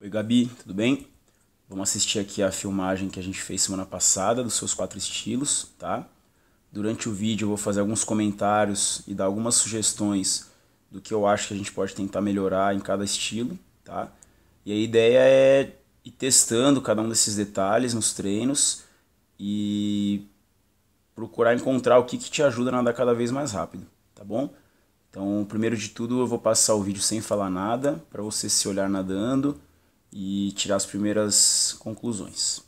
Oi Gabi, tudo bem? Vamos assistir aqui a filmagem que a gente fez semana passada dos seus quatro estilos, tá? Durante o vídeo eu vou fazer alguns comentários e dar algumas sugestões do que eu acho que a gente pode tentar melhorar em cada estilo, tá? E a ideia é ir testando cada um desses detalhes nos treinos e procurar encontrar o que, que te ajuda a nadar cada vez mais rápido, tá bom? Então, primeiro de tudo, eu vou passar o vídeo sem falar nada, para você se olhar nadando e tirar as primeiras conclusões.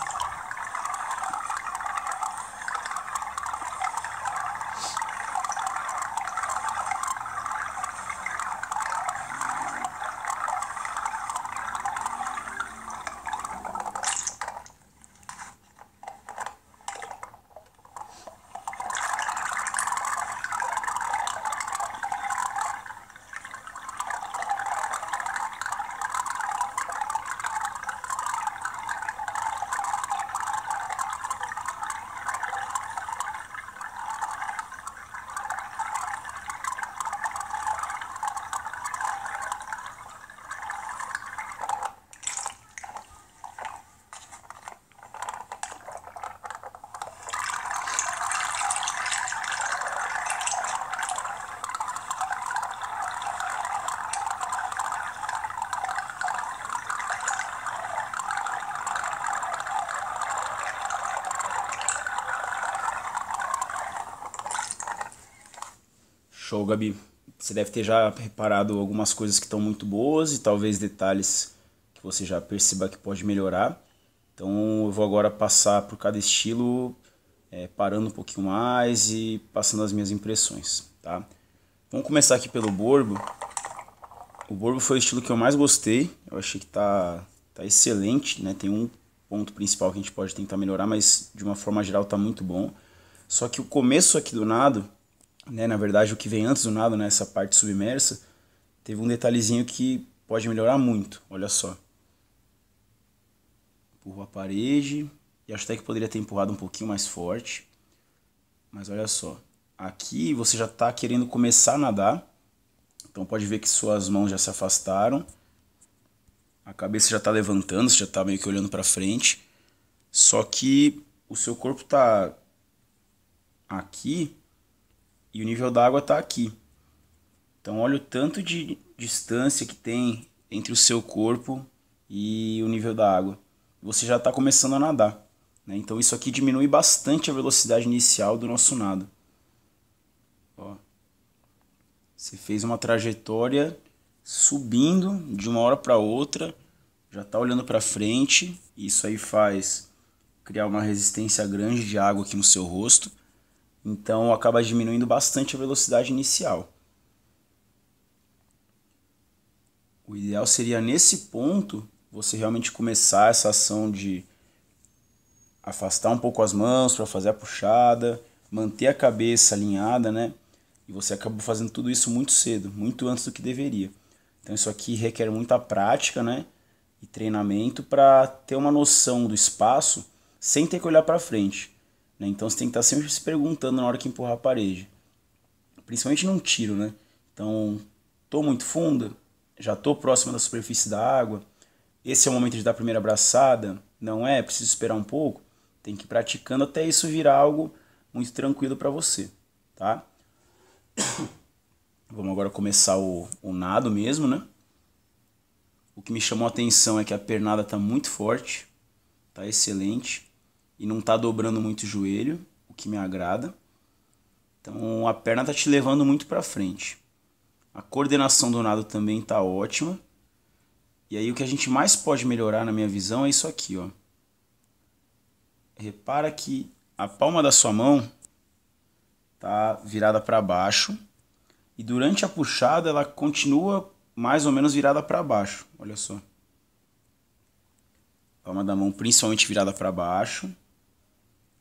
Show, Gabi. Você deve ter já reparado algumas coisas que estão muito boas e talvez detalhes que você já perceba que pode melhorar. Então eu vou agora passar por cada estilo, é, parando um pouquinho mais e passando as minhas impressões, tá? Vamos começar aqui pelo Borbo. O Borbo foi o estilo que eu mais gostei. Eu achei que tá, tá excelente, né? Tem um ponto principal que a gente pode tentar melhorar, mas de uma forma geral tá muito bom. Só que o começo aqui do nado né, na verdade o que vem antes do nado, né, essa parte submersa, teve um detalhezinho que pode melhorar muito, olha só. Empurro a parede, e acho até que poderia ter empurrado um pouquinho mais forte, mas olha só. Aqui você já está querendo começar a nadar, então pode ver que suas mãos já se afastaram, a cabeça já está levantando, você já está meio que olhando para frente, só que o seu corpo está aqui e o nível d'água está aqui. Então olha o tanto de distância que tem entre o seu corpo e o nível da água. Você já está começando a nadar. Né? Então isso aqui diminui bastante a velocidade inicial do nosso nado. Ó. Você fez uma trajetória subindo de uma hora para outra, já está olhando para frente. Isso aí faz criar uma resistência grande de água aqui no seu rosto. Então acaba diminuindo bastante a velocidade inicial. O ideal seria nesse ponto você realmente começar essa ação de afastar um pouco as mãos para fazer a puxada, manter a cabeça alinhada, né? E você acabou fazendo tudo isso muito cedo, muito antes do que deveria. Então isso aqui requer muita prática, né? E treinamento para ter uma noção do espaço sem ter que olhar para frente. Né? Então você tem que estar tá sempre se perguntando na hora que empurrar a parede. Principalmente num tiro, né? Então, tô muito funda, já tô próximo da superfície da água, esse é o momento de dar a primeira abraçada, não é? Preciso esperar um pouco. Tem que ir praticando até isso virar algo muito tranquilo para você, tá? Vamos agora começar o, o nado mesmo, né? O que me chamou a atenção é que a pernada está muito forte, tá excelente e não tá dobrando muito o joelho, o que me agrada. Então a perna tá te levando muito para frente. A coordenação do nado também tá ótima. E aí o que a gente mais pode melhorar na minha visão é isso aqui, ó. Repara que a palma da sua mão tá virada para baixo e durante a puxada ela continua mais ou menos virada para baixo. Olha só. Palma da mão principalmente virada para baixo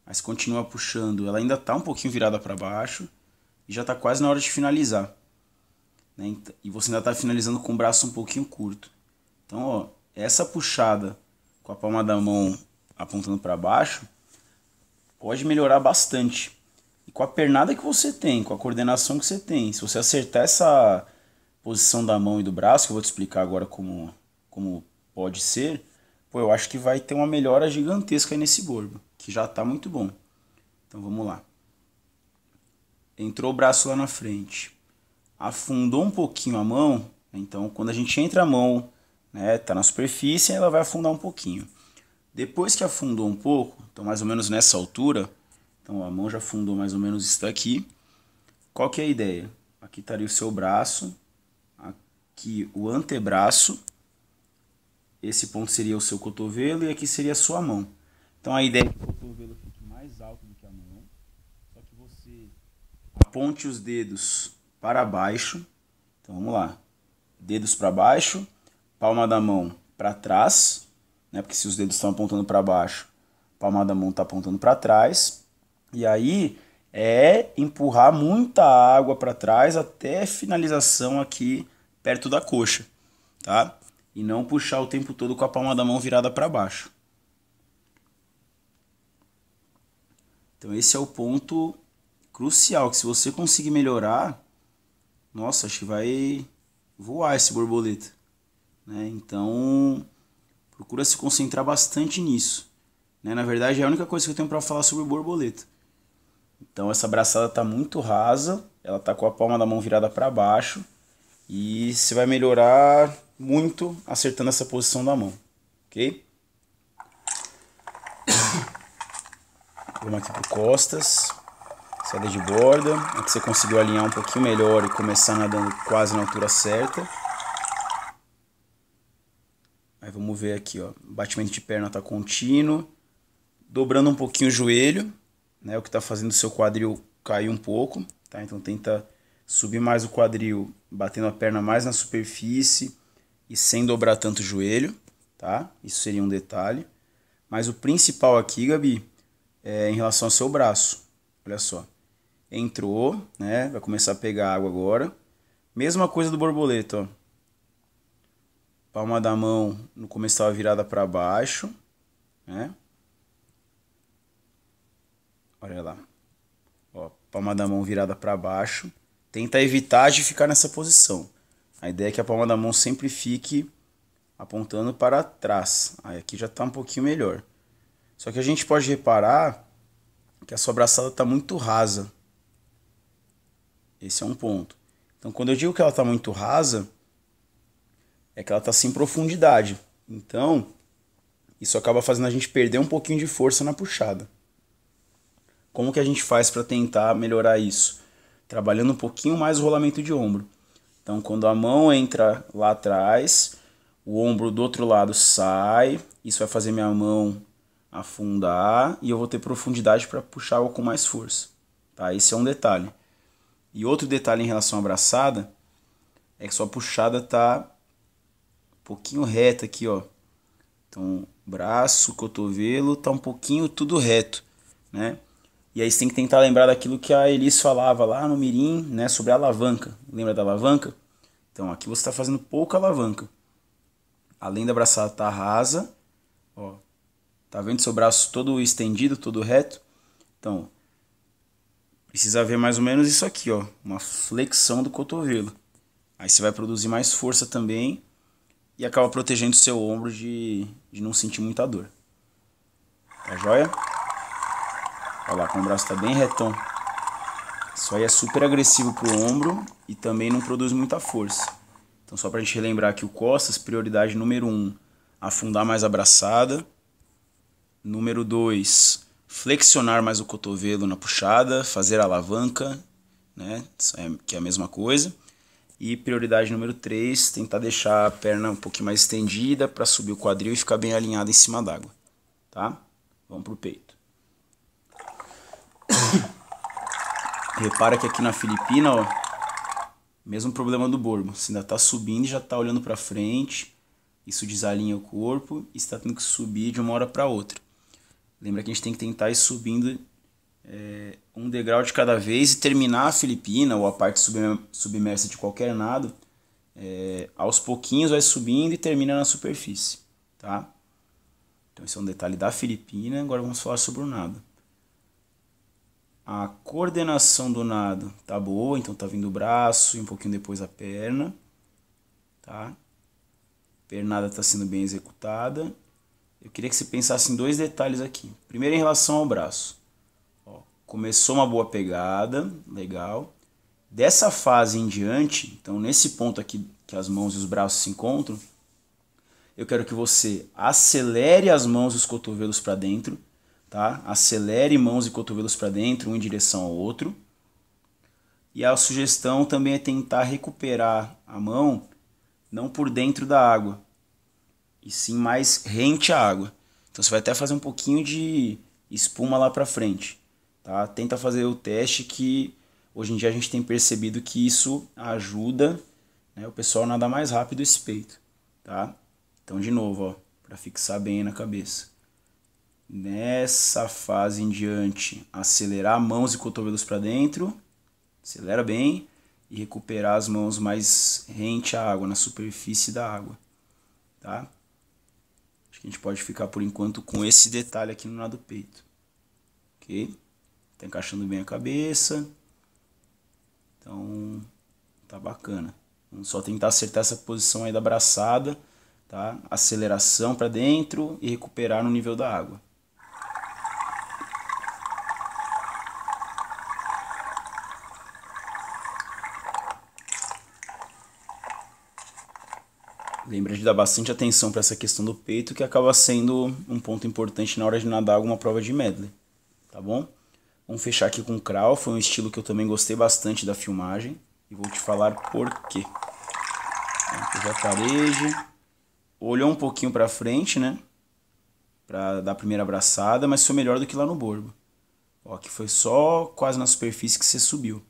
mas continua puxando. Ela ainda está um pouquinho virada para baixo e já está quase na hora de finalizar. Né? E você ainda está finalizando com o braço um pouquinho curto. Então, ó, essa puxada com a palma da mão apontando para baixo pode melhorar bastante. E com a pernada que você tem, com a coordenação que você tem, se você acertar essa posição da mão e do braço, que eu vou te explicar agora como, como pode ser, pô, eu acho que vai ter uma melhora gigantesca aí nesse gordo que já está muito bom. Então vamos lá. Entrou o braço lá na frente, afundou um pouquinho a mão. Então quando a gente entra a mão, né, tá na superfície, ela vai afundar um pouquinho. Depois que afundou um pouco, então mais ou menos nessa altura, então a mão já afundou mais ou menos está aqui. Qual que é a ideia? Aqui estaria o seu braço, aqui o antebraço, esse ponto seria o seu cotovelo e aqui seria a sua mão. Então a ideia é que o cotovelo fique mais alto do que a mão, só que você aponte os dedos para baixo. Então vamos lá. Dedos para baixo, palma da mão para trás, né? Porque se os dedos estão apontando para baixo, palma da mão está apontando para trás. E aí é empurrar muita água para trás até finalização aqui perto da coxa, tá? E não puxar o tempo todo com a palma da mão virada para baixo. Então esse é o ponto crucial, que se você conseguir melhorar, nossa, acho que vai voar esse borboleta. Né? Então procura se concentrar bastante nisso. Né? Na verdade é a única coisa que eu tenho para falar sobre borboleta. Então essa braçada está muito rasa, ela está com a palma da mão virada para baixo e você vai melhorar muito acertando essa posição da mão, ok? Vamos aqui para costas, saída é de borda. Aqui você conseguiu alinhar um pouquinho melhor e começar nadando quase na altura certa. Aí vamos ver aqui, ó. Batimento de perna está contínuo. Dobrando um pouquinho o joelho, né? O que está fazendo o seu quadril cair um pouco, tá? Então tenta subir mais o quadril, batendo a perna mais na superfície e sem dobrar tanto o joelho, tá? Isso seria um detalhe. Mas o principal aqui, Gabi, é, em relação ao seu braço. Olha só. Entrou, né? Vai começar a pegar água agora. Mesma coisa do borboleta, ó. Palma da mão no começo estava virada para baixo, né? Olha lá. Ó, palma da mão virada para baixo. Tenta evitar de ficar nessa posição. A ideia é que a palma da mão sempre fique apontando para trás. Aí aqui já está um pouquinho melhor. Só que a gente pode reparar que a sua braçada está muito rasa. Esse é um ponto. Então, quando eu digo que ela está muito rasa, é que ela está sem profundidade. Então, isso acaba fazendo a gente perder um pouquinho de força na puxada. Como que a gente faz para tentar melhorar isso? Trabalhando um pouquinho mais o rolamento de ombro. Então, quando a mão entra lá atrás, o ombro do outro lado sai, isso vai fazer minha mão afundar e eu vou ter profundidade para puxar algo com mais força. Tá? Esse é um detalhe. E outro detalhe em relação à abraçada é que sua puxada tá um pouquinho reta aqui, ó. Então, braço, cotovelo, tá um pouquinho tudo reto, né? E aí você tem que tentar lembrar daquilo que a Elis falava lá no mirim, né, sobre a alavanca. Lembra da alavanca? Então, aqui você está fazendo pouca alavanca. Além da abraçada tá rasa, ó, Tá vendo seu braço todo estendido, todo reto? Então, precisa ver mais ou menos isso aqui, ó, uma flexão do cotovelo. Aí você vai produzir mais força também e acaba protegendo o seu ombro de, de não sentir muita dor. Tá joia? Olha lá, com o braço tá bem retão. Isso aí é super agressivo pro ombro e também não produz muita força. Então só pra gente relembrar aqui o costas, prioridade número 1, um, afundar mais abraçada. Número 2, flexionar mais o cotovelo na puxada, fazer alavanca, né? É, que é a mesma coisa. E prioridade número 3, tentar deixar a perna um pouquinho mais estendida para subir o quadril e ficar bem alinhada em cima d'água. Tá? Vamos pro peito. Repara que aqui na Filipina, ó, mesmo problema do borbo. Você ainda está subindo e já está olhando para frente. Isso desalinha o corpo e está tendo que subir de uma hora para outra. Lembra que a gente tem que tentar ir subindo é, um degrau de cada vez e terminar a Filipina ou a parte submersa de qualquer nado. É, aos pouquinhos vai subindo e termina na superfície, tá? Então esse é um detalhe da Filipina. Agora vamos falar sobre o nado. A coordenação do nado tá boa, então tá vindo o braço e um pouquinho depois a perna, tá? A pernada está sendo bem executada. Eu queria que você pensasse em dois detalhes aqui. Primeiro, em relação ao braço. Ó, começou uma boa pegada, legal. Dessa fase em diante, então nesse ponto aqui que as mãos e os braços se encontram, eu quero que você acelere as mãos e os cotovelos para dentro, tá? Acelere mãos e cotovelos para dentro, um em direção ao outro. E a sugestão também é tentar recuperar a mão não por dentro da água, e sim mais rente à água. Então você vai até fazer um pouquinho de espuma lá para frente, tá? Tenta fazer o teste que hoje em dia a gente tem percebido que isso ajuda né, o pessoal a nadar mais rápido esse peito, tá? Então de novo, ó, para fixar bem na cabeça. Nessa fase em diante, acelerar mãos e cotovelos para dentro, acelera bem e recuperar as mãos mais rente à água, na superfície da água, tá? Acho que a gente pode ficar por enquanto com esse detalhe aqui no lado do peito. Ok? Tá encaixando bem a cabeça. Então, tá bacana. Vamos só tentar acertar essa posição aí da braçada, tá? Aceleração para dentro e recuperar no nível da água. lembra de dar bastante atenção para essa questão do peito, que acaba sendo um ponto importante na hora de nadar alguma prova de medley, tá bom? Vamos fechar aqui com o crawl, foi um estilo que eu também gostei bastante da filmagem e vou te falar por quê. Já tá a parede, olhou um pouquinho para frente, né? Para dar a primeira abraçada, mas foi melhor do que lá no borbo. Ó, aqui foi só quase na superfície que você subiu.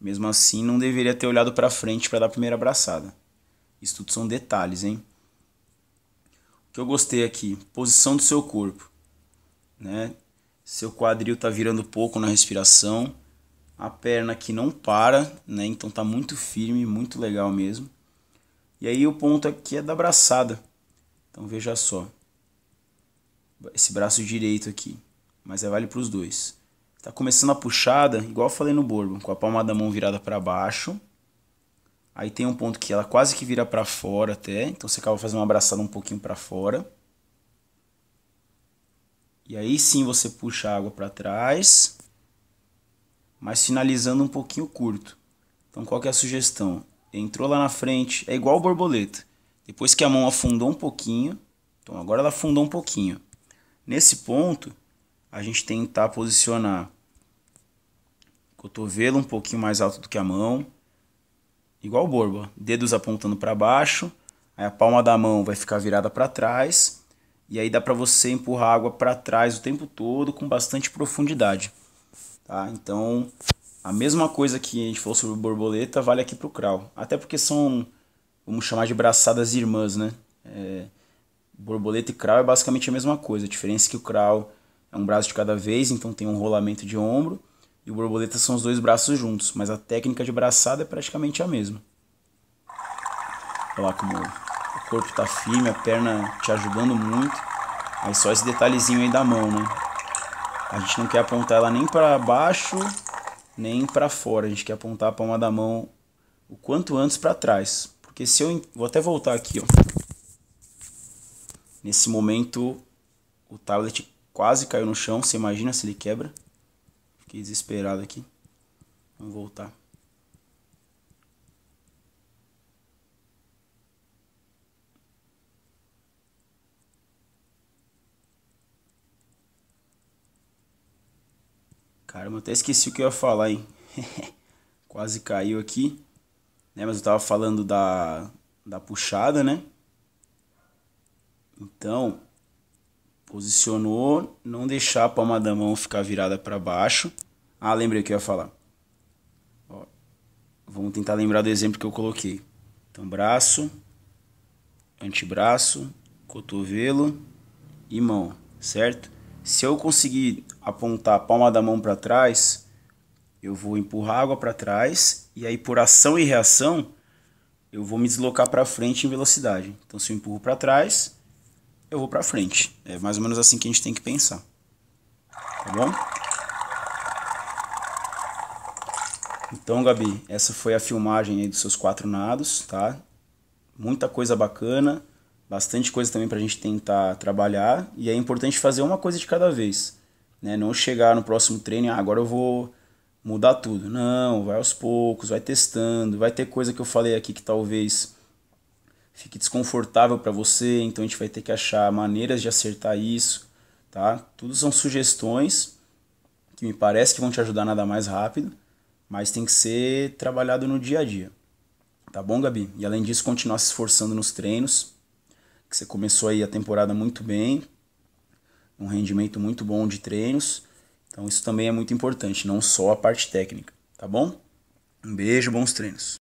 Mesmo assim, não deveria ter olhado para frente para dar a primeira abraçada. Isso tudo são detalhes, hein? O que eu gostei aqui, posição do seu corpo, né? Seu quadril tá virando pouco na respiração, a perna aqui não para, né? Então tá muito firme, muito legal mesmo. E aí o ponto aqui é da braçada. Então veja só. Esse braço direito aqui, mas é vale para os dois. Tá começando a puxada, igual eu falei no borbo, com a palma da mão virada para baixo Aí tem um ponto que ela quase que vira para fora até, então você acaba fazendo uma abraçada um pouquinho para fora. E aí sim você puxa a água para trás, mas finalizando um pouquinho curto. Então qual que é a sugestão? Entrou lá na frente, é igual borboleta. Depois que a mão afundou um pouquinho, então agora ela afundou um pouquinho. Nesse ponto, a gente tentar posicionar o cotovelo um pouquinho mais alto do que a mão, igual o borbo, dedos apontando para baixo, aí a palma da mão vai ficar virada para trás e aí dá para você empurrar a água para trás o tempo todo com bastante profundidade. Tá? Então, a mesma coisa que a gente falou sobre borboleta vale aqui para o crawl. Até porque são, vamos chamar de braçadas irmãs, né? É, borboleta e crawl é basicamente a mesma coisa. A diferença é que o crawl é um braço de cada vez, então tem um rolamento de ombro e o borboleta são os dois braços juntos, mas a técnica de braçada é praticamente a mesma. Olha lá como o corpo está firme, a perna te ajudando muito. Aí só esse detalhezinho aí da mão, né? A gente não quer apontar ela nem para baixo, nem para fora. A gente quer apontar a palma da mão o quanto antes para trás. Porque se eu. Vou até voltar aqui, ó. Nesse momento, o tablet quase caiu no chão. Você imagina se ele quebra? Fiquei desesperado aqui. Vamos voltar. Caramba, até esqueci o que eu ia falar, hein? Quase caiu aqui. Né? Mas eu tava falando da, da puxada, né? Então, Posicionou, não deixar a palma da mão ficar virada para baixo. Ah, lembrei o que eu ia falar. Ó, vamos tentar lembrar do exemplo que eu coloquei. Então, braço, antebraço, cotovelo e mão, certo? Se eu conseguir apontar a palma da mão para trás, eu vou empurrar a água para trás e aí por ação e reação eu vou me deslocar para frente em velocidade. Então, se eu empurro para trás, eu vou para frente. É mais ou menos assim que a gente tem que pensar. Tá bom? Então, Gabi, essa foi a filmagem aí dos seus quatro nados, tá? Muita coisa bacana, bastante coisa também para a gente tentar trabalhar. E é importante fazer uma coisa de cada vez, né? Não chegar no próximo treino, ah, agora eu vou mudar tudo. Não, vai aos poucos, vai testando. Vai ter coisa que eu falei aqui que talvez fique desconfortável para você, então a gente vai ter que achar maneiras de acertar isso, tá? Tudo são sugestões que me parece que vão te ajudar a mais rápido, mas tem que ser trabalhado no dia a dia. Tá bom, Gabi? E além disso, continuar se esforçando nos treinos, que você começou aí a temporada muito bem, um rendimento muito bom de treinos. Então isso também é muito importante, não só a parte técnica, tá bom? Um beijo, bons treinos.